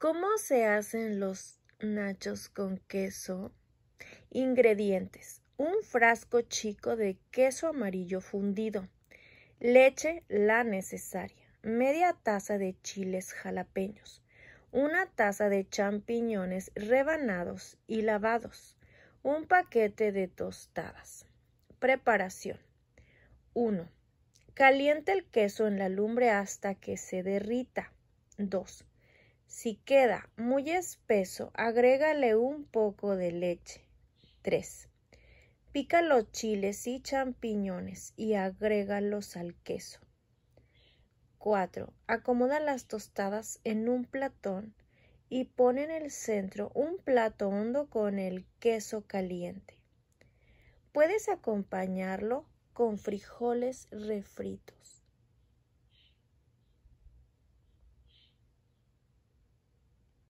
¿Cómo se hacen los nachos con queso? Ingredientes. Un frasco chico de queso amarillo fundido. Leche, la necesaria. Media taza de chiles jalapeños. Una taza de champiñones rebanados y lavados. Un paquete de tostadas. Preparación. 1. Caliente el queso en la lumbre hasta que se derrita. 2. Si queda muy espeso, agrégale un poco de leche. 3. Pica los chiles y champiñones y agrégalos al queso. 4. Acomoda las tostadas en un platón y pon en el centro un plato hondo con el queso caliente. Puedes acompañarlo con frijoles refritos.